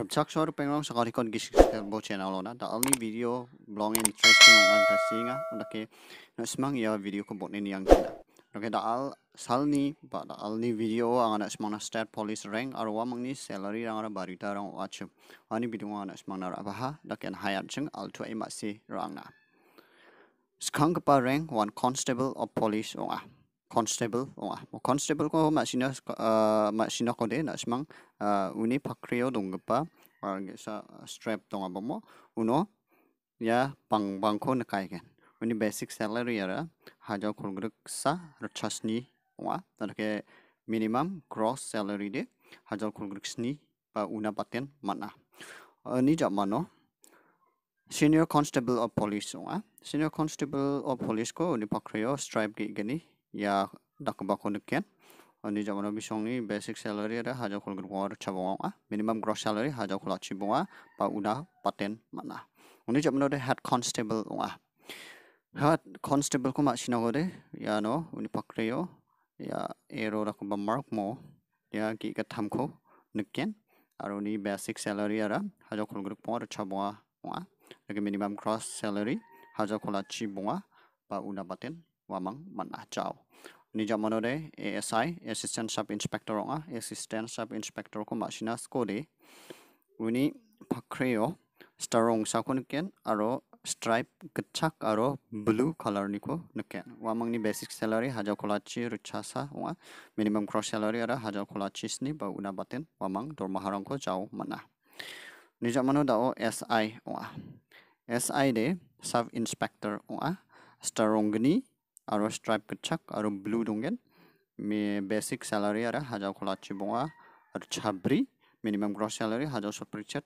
Rucksackschore penglong sa gis gisiskerbo channel na da only video blong interesting ona ta singa ah. Ona ke na smang ya video ko yang niyang kina. Oke da al salni ba da al ni video ang ah, ana smang na stat police rank arwa mang ni salary rang ara barita rang watch. Ah, Ani video ana smang na ha. da ken hayat cheng al ima si rang na. Skang kepa rank one constable of police onga. Oh, constable onga oh, ah, mo constable ko ma sino eh, ma sino ko de na smang uni eh, pakreo dongpa sa eh, strap donga mo, uno ya pang bang ko nakai gen kan. uni basic salary ara ya, haja khulgruk sa rchasni onga oh, ah, ke minimum gross salary de haja khulgruk sni pa una paten mana ani jamano senior constable of police onga oh, ah, senior constable of police ko uni pakreo stripe ge gani 야 ya, dakba ken ani jamana bisongi basic salary ada haja khol gor chabonga a ah. minimum gross salary haja khol achi bunga ah. pa una paten mana uni jamana de head constable onga ah. head constable ko ma sinagore ya no uni pakreyo ya ero ra mark mo ya ki ka tham ko aro basic salary ada haja khol gor por chabonga onga lagi minimum gross salary haja khol achi bunga pa una paten wamang man a chao nija monore ASI assistant sub inspector a ah, assistant sub inspector ko machina skore uni pakreo starong sakon ken aro stripe gitchak aro blue color ko nuken wamang ni basic salary hajar kolachi ruchasa wa ah. minimum cross salary ara hajar kolachi sni ba una baten wamang dormaharang ko jao mana nija da o SI wa SI de sub inspector starong ni aro stripe kecak aro blue dongen me basic salary ara haja kolachi bunga. aro chabri minimum gross salary haja sopprichat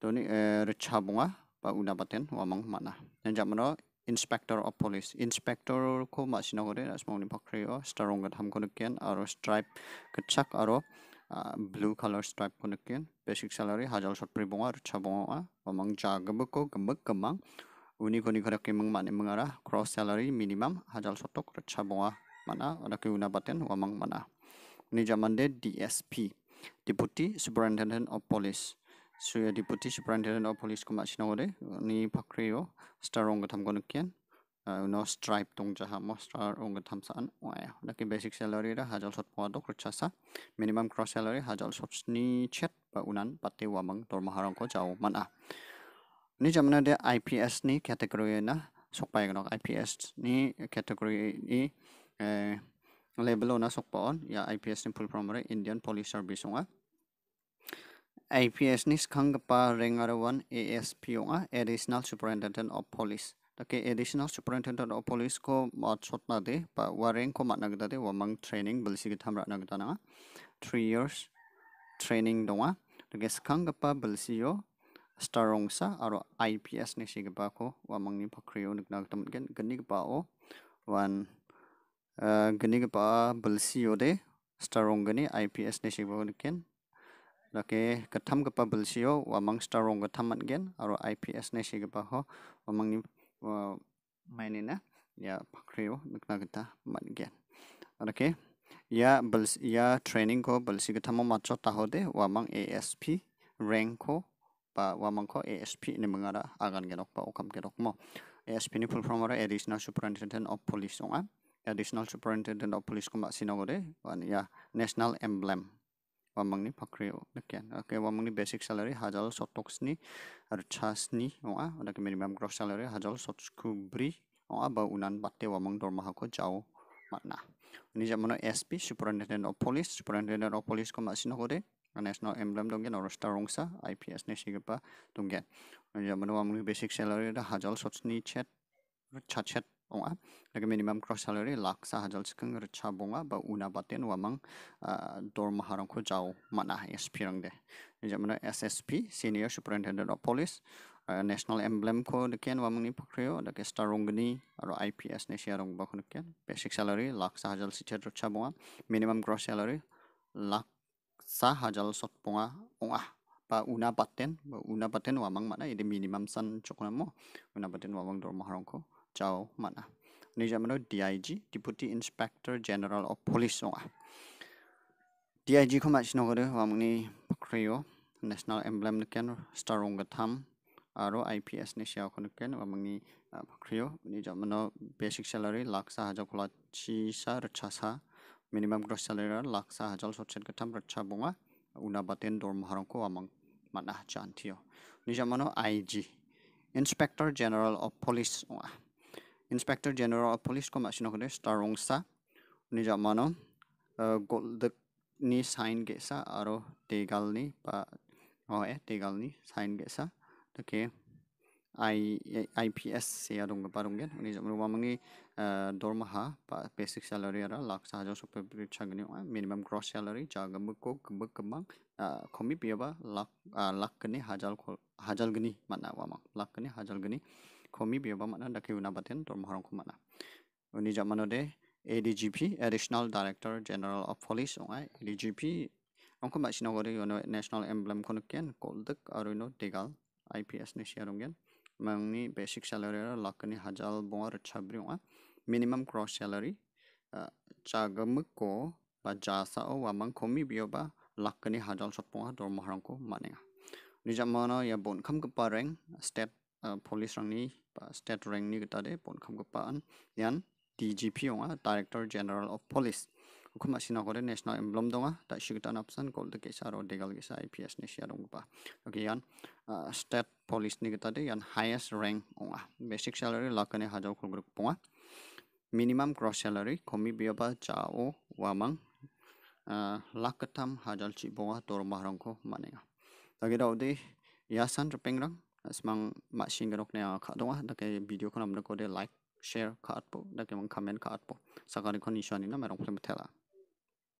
doni eh, richa bonga ba paten, wamang mana nenjak mano inspector of police inspector ko masina gore asmongni pakrio starongat ham nukken aro stripe kecak aro ah, blue color stripe ko basic salary haja sopri bunga. richa bonga wamang jagabko gemek gemang uni 우니거니 가락게 mengarah cross salary minimum hajal sotok 소톡 bonga mana ada baten wamang mana ni zaman de DSP Deputy Superintendent of Police suya Deputy Superintendent of Police kuma sinawore ni pakriyo starong tham konukian Uh, eh, no stripe tong jaha mostar ong tham san ya. ada ke basic salary ra hajal sot pwa dok sa minimum cross salary hajal sot ni chet ba unan pate wamang maharang ko jau mana ni jamna de IPS ni kategori na sokpai gnok IPS ni kategori ni eh label na sokpa on ya IPS ni full form Indian Police Service nga ah. IPS ni khang pa ring ar one ASP a ah, additional superintendent of police Okay, additional superintendent of police ko shot na de pa waring ko matnagda de mang training balisi kita mra nagda na ah. three years training dong a okay, skang pa balisi yo starongsa aro IPS ni sigaba ko wamang ni pakriyo nagnagtamot gen gani gaba o wan eh, gani gaba belsiyo de starong gani IPS ni ko niken lake katam gaba wa wamang starong gatamat gen aro IPS ni sigaba ho wamang ni na ya pakriyo nagnagta mat gen lake ya bels ya training ko belsi gatamo macho wa wamang ASP rank ko pa wamangko ASP ni mangara agan genok pa okam genok mo ASP ni full form additional superintendent of police onga additional superintendent of police kuma sinogode wan ya national emblem wamangni pakri dekyan oke wamangni basic salary hajal ni ar ni onga oke minimum gross salary hajal sotsku bri onga ba unan batte wamang dormaha ko jao mana ni jamono SP superintendent of police superintendent of police kuma sinogode national emblem donggen oro star rongsa IPS ne sigipa donggen ya manawa mulu basic salary da hajal chat, chat chachet onga lagi minimum cross salary laksa sa hajal sikeng recha bonga ba una baten wamang dor maharang ko jau mana SP rang de ya mana SSP senior superintendent of police national emblem ko deken wamang ni pakrio da ke star rongni aro IPS ne sia rong ba ko basic salary lak sa hajal sichet recha bonga minimum cross salary lak sa hajal sot ponga ong ah pa una paten una paten wamang mana ide minimum san chokonamo una paten wamang dor ko chao mana nijamano DIG Deputy Inspector General of Police ong ah DIG ko machino gore wamangni pakrio national emblem nikan star ong gatham aro IPS ni siao kono ken wamangni pakrio ah, jamanu basic salary laksa hajakola chisa rchasa minimum gross salary laksa hajal sotsen ketam recha bunga una batin dorm harongko amang mana chantio nijamano ig inspector general of police unga. inspector general of police ko machino kone starong sa nijamano uh, gold ni sign gesa aro tegal ni pa oh eh tegal ni sign gesa oke okay. IPS saya dong kepada dong kan ini jamur wa mengi dormaha pak basic salary ada laksa aja supaya berita gini wa minimum gross salary jaga buku kebuk kebang komi biaya ba lak lak gini hajal hajal gini mana wa mang lak gini hajal gini komi biaya ba mana dakiu nabatin dormaha orang kemana ini zaman ode ADGP Additional Director General of Police wa ADGP orang kemana sih nongori national emblem konukian kolduk arino tegal IPS ni siarong kan मंगनी basic salary लाखनी हजार बोर छब्रिंग minimum gross salary चागम को बा जासा ओ वामंग खोमी बियोबा हजार सपोहा दरमहारं को मानेगा निजामनो या बोनखम गपा रैंक स्टेट पुलिस रंग स्टेट रैंकनि बनखम गप्पा गपा यान डीजीपी ओङा director general of police ukuma sinagore national emblem donga ta shigta napsan kol de kesa ro degal kesa ips ne sia dong pa okay yan uh, state police ni kita de yan highest rank onga basic salary lakane hajau kol grup ponga minimum gross salary komi bioba chao wamang uh, lakatam hajal chi bonga torma rangko manenga tagira ode yasan pengrang asmang ma singrok ne kha donga dake video ko namna ko de like share ka atpo dake mang comment ka atpo sakari kon nishani na merong flem thela